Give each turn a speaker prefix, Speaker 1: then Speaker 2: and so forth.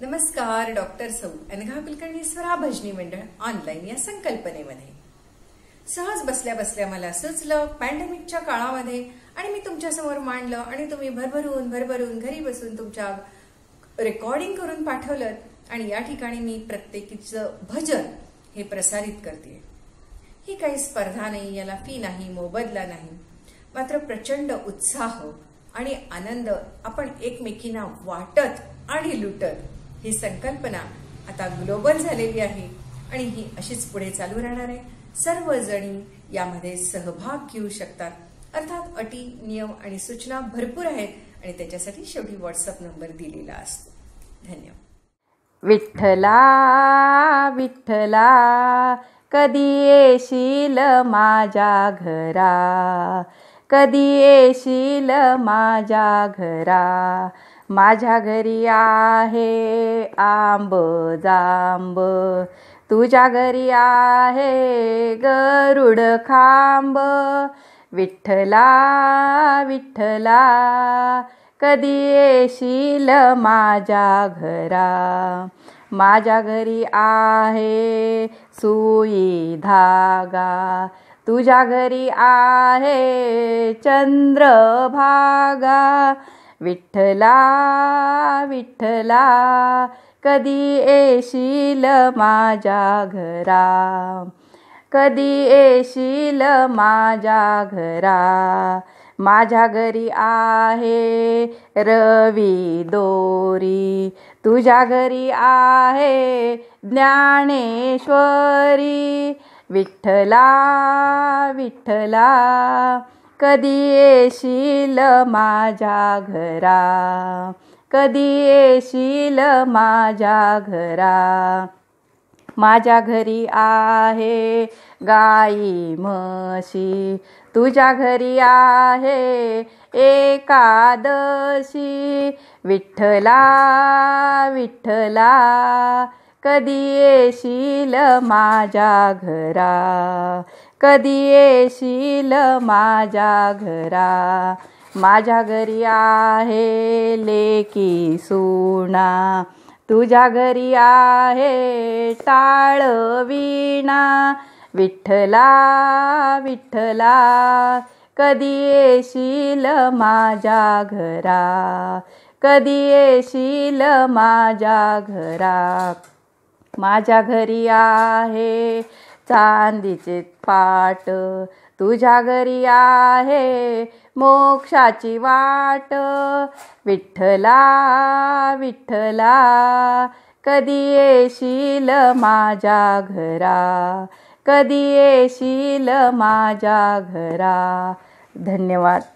Speaker 1: नमस्कार डॉक्टर सौ अनघा कुलकर्णी स्वरा भजनी मंडळ ऑनलाईन या संकल्पनेमध्ये सहज बसल्या बसल्या मला सुचलं पॅन्डेमिकच्या काळामध्ये आणि मी तुमच्या समोर मांडलं आणि तुम्ही भरभरून भरभरून घरी बसून तुमच्या रेकॉर्डिंग करून पाठवलं आणि या ठिकाणी मी प्रत्येकीचं भजन हे प्रसारित करते ही काही स्पर्धा नाही याला फी नाही मोबदला नाही मात्र प्रचंड उत्साह आणि आनंद आपण एकमेकींना वाटत आणि लुटत ही संकल्पना आता ग्लोबल झालेली आहे आणि ही अशीच पुढे चालू राहणार आहे सर्वजणी यामध्ये सहभाग घेऊ शकतात अर्थात अटी नियम आणि सूचना भरपूर आहेत आणि त्याच्यासाठी शेवटी व्हॉट्सअप नंबर दिलेला असतो धन्यवाद
Speaker 2: विठ्ठला विठ्ठला कधी येशील माझ्या घरा कधी येशील माझ्या घरा माझ्या घरी आहे आंब जांब तुझ्या घरी आहे गरुड खांब विठ्ठला विठ्ठला कधी येशील माझ्या घरा माझ्या घरी आहे सुई धागा तुझ्या घरी आहे चंद्रभागा विठ्ठला विठ्ठला कधी येशील माझ्या घरा कधी येशील माझ्या घरा माझ्या घरी आहे रवी दोरी तुझ्या घरी आहे ज्ञानेश्वरी विठ्ठला विठ्ठला कधी येशील माझ्या घरा कधी येशील माझ्या घरा माझ्या घरी आहे गाई म्हशी तुझ्या घरी आहे एकादशी विठ्ठला विठ्ठला कधी येशील माझ्या घरा कधी येशील माझ्या घरा माझ्या घरी आहे लेकी सुना तुझ्या घरी आहे टाळ विणा विठ्ठला विठ्ठला कधी येशील माझ्या घरा कधी येशील माझ्या घरा माझ्या घरी आहे चांदीचे पाट तुझ्या घरी आहे मोक्षाची वाट विठ्ठला विठ्ठला कधी येशील माझ्या घरा कधी येशील माझ्या घरा
Speaker 1: धन्यवाद